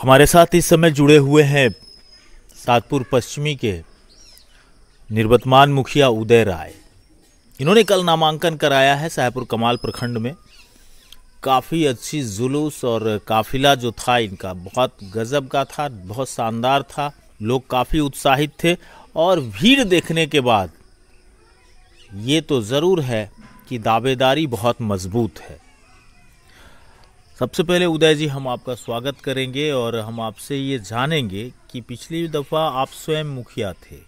हमारे साथ इस समय जुड़े हुए हैं सातपुर पश्चिमी के निर्वर्तमान मुखिया उदय राय इन्होंने कल नामांकन कराया है साहेबपुर कमाल प्रखंड में काफ़ी अच्छी जुलूस और काफिला जो था इनका बहुत गज़ब का था बहुत शानदार था लोग काफ़ी उत्साहित थे और भीड़ देखने के बाद ये तो ज़रूर है कि दावेदारी बहुत मजबूत है सबसे पहले उदय जी हम आपका स्वागत करेंगे और हम आपसे ये जानेंगे कि पिछली दफ़ा आप स्वयं मुखिया थे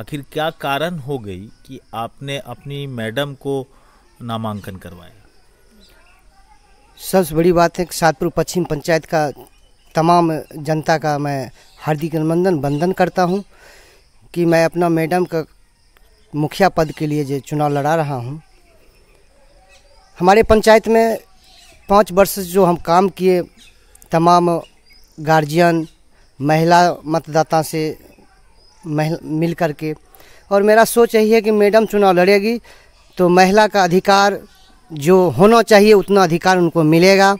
आखिर क्या कारण हो गई कि आपने अपनी मैडम को नामांकन करवाया सबसे बड़ी बात है कि सातपुर पश्चिम पंचायत का तमाम जनता का मैं हार्दिक अभिनंदन वंदन करता हूं कि मैं अपना मैडम का मुखिया पद के लिए जो चुनाव लड़ा रहा हूं हमारे पंचायत में पाँच वर्ष जो हम काम किए तमाम गार्जियन महिला मतदाता से मिल कर के और मेरा सोच यही है कि मैडम चुनाव लड़ेगी तो महिला का अधिकार जो होना चाहिए उतना अधिकार उनको मिलेगा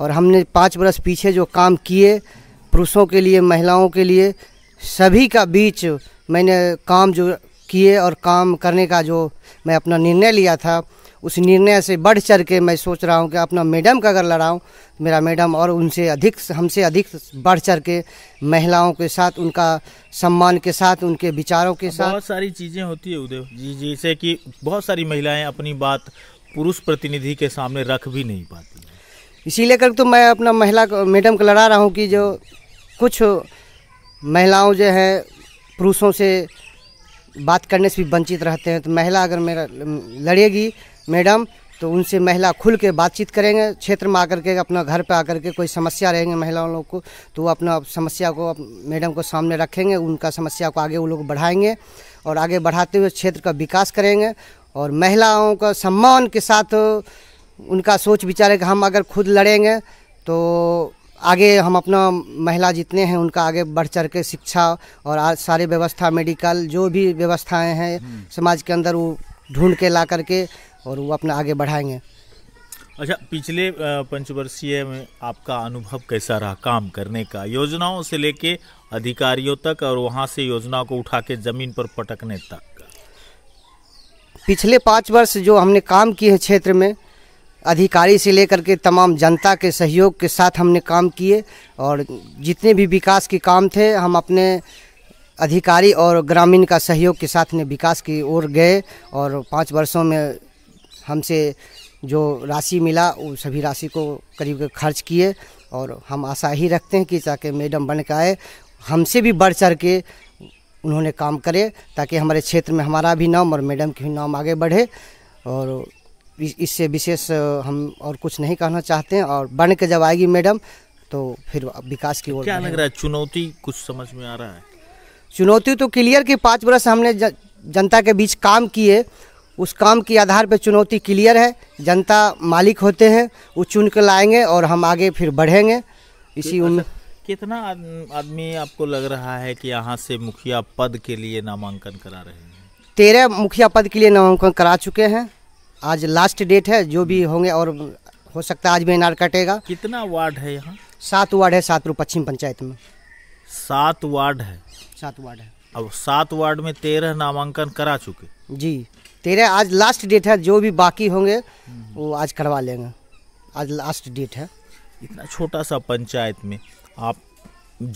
और हमने पाँच वर्ष पीछे जो काम किए पुरुषों के लिए महिलाओं के लिए सभी का बीच मैंने काम जो किए और काम करने का जो मैं अपना निर्णय लिया था उस निर्णय से बढ़ चढ़ के मैं सोच रहा हूँ कि अपना मैडम का अगर लड़ाऊँ मेरा मैडम और उनसे अधिक हमसे अधिक बढ़ चढ़ के महिलाओं के साथ उनका सम्मान के साथ उनके विचारों के साथ बहुत सारी चीज़ें होती है उदय जी जैसे कि बहुत सारी महिलाएं अपनी बात पुरुष प्रतिनिधि के सामने रख भी नहीं पाती इसी लेकर तो मैं अपना महिला मैडम को लड़ा रहा हूँ कि जो कुछ महिलाओं जो हैं पुरुषों से बात करने से भी वंचित रहते हैं तो महिला अगर मेरा लड़ेगी मैडम तो उनसे महिला खुल के बातचीत करेंगे क्षेत्र में आकर के अपना घर पे आकर के कोई समस्या रहेंगे महिलाओं लोग को तो वो अपना समस्या को मैडम को सामने रखेंगे उनका समस्या को आगे वो लोग बढ़ाएंगे और आगे बढ़ाते हुए क्षेत्र का विकास करेंगे और महिलाओं का सम्मान के साथ उनका सोच विचार है कि हम अगर खुद लड़ेंगे तो आगे हम अपना महिला जितने हैं उनका आगे बढ़ चढ़ के शिक्षा और सारी व्यवस्था मेडिकल जो भी व्यवस्थाएँ हैं हम्म। समाज के अंदर वो ढूंढ के ला करके और वो अपना आगे बढ़ाएंगे अच्छा पिछले पंचवर्षीय में आपका अनुभव कैसा रहा काम करने का योजनाओं से लेके अधिकारियों तक और वहाँ से योजना को उठा के ज़मीन पर पटकने तक पिछले पाँच वर्ष जो हमने काम किए हैं क्षेत्र में अधिकारी से लेकर के तमाम जनता के सहयोग के साथ हमने काम किए और जितने भी विकास के काम थे हम अपने अधिकारी और ग्रामीण का सहयोग के साथ ने विकास की ओर गए और पाँच वर्षों में हमसे जो राशि मिला वो सभी राशि को करीब खर्च किए और हम आशा ही रखते हैं कि ताकि मैडम बन के आए हमसे भी बढ़ चढ़ के उन्होंने काम करे ताकि हमारे क्षेत्र में हमारा भी नाम और मैडम के भी नाम आगे बढ़े और इससे विशेष हम और कुछ नहीं कहना चाहते हैं और बन के जब आएगी मैडम तो फिर विकास की ओर क्या लग रहा है चुनौती कुछ समझ में आ रहा है चुनौती तो क्लियर कि पाँच बरस हमने जनता के बीच काम किए उस काम के आधार पर चुनौती क्लियर है जनता मालिक होते हैं वो चुन कर लाएंगे और हम आगे फिर बढ़ेंगे इसी अच्छा, उन कितना आदमी आपको लग रहा है कि यहाँ से मुखिया पद के लिए नामांकन करा रहे हैं तेरह मुखिया पद के लिए नामांकन करा चुके हैं आज लास्ट डेट है जो भी होंगे और हो सकता है आज भी एनआर कटेगा कितना वार्ड है यहाँ सात वार्ड है सातपुर पश्चिम पंचायत में सात वार्ड है सात वार्ड है अब सात वार्ड में तेरह नामांकन करा चुके जी तेरे आज लास्ट डेट है जो भी बाकी होंगे वो आज करवा लेंगे आज लास्ट डेट है इतना छोटा सा पंचायत में आप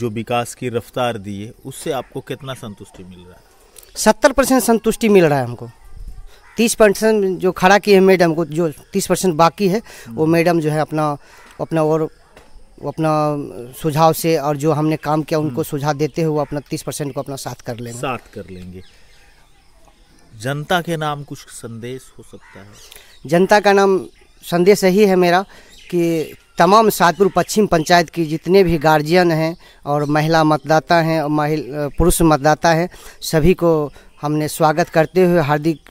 जो विकास की रफ्तार दी है उससे आपको कितना संतुष्टि मिल रहा है सत्तर परसेंट संतुष्टि मिल रहा है हमको तीस परसेंट जो खड़ा किए मैडम को जो तीस परसेंट बाकी है वो हम्म। मैडम जो है अपना अपना और अपना सुझाव से और जो हमने काम किया उनको हम्म। सुझाव देते हुए अपना तीस परसेंट को अपना साथ कर लेंगे साथ कर लेंगे जनता के नाम कुछ संदेश हो सकता है जनता का नाम संदेश यही है मेरा कि तमाम सातपुर पश्चिम पंचायत की जितने भी गार्जियन हैं और महिला मतदाता हैं और महिला पुरुष मतदाता हैं सभी को हमने स्वागत करते हुए हार्दिक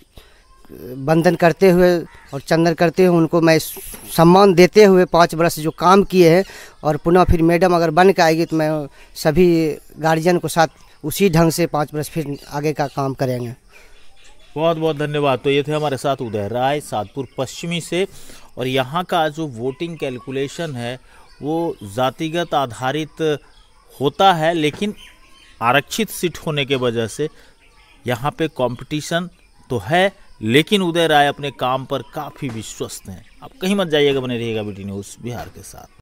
बंधन करते हुए और चंदन करते हुए उनको मैं सम्मान देते हुए पाँच वर्ष जो काम किए हैं और पुनः फिर मैडम अगर बन के आएगी तो मैं सभी गार्जियन को साथ उसी ढंग से पाँच वर्ष फिर आगे का काम करेंगे बहुत बहुत धन्यवाद तो ये थे हमारे साथ उदय राय सातपुर पश्चिमी से और यहाँ का जो वोटिंग कैलकुलेशन है वो जातिगत आधारित होता है लेकिन आरक्षित सीट होने के वजह से यहाँ पे कंपटीशन तो है लेकिन उदय राय अपने काम पर काफ़ी विश्वस्त हैं आप कहीं मत जाइएगा बने रहिएगा बी न्यूज़ बिहार के साथ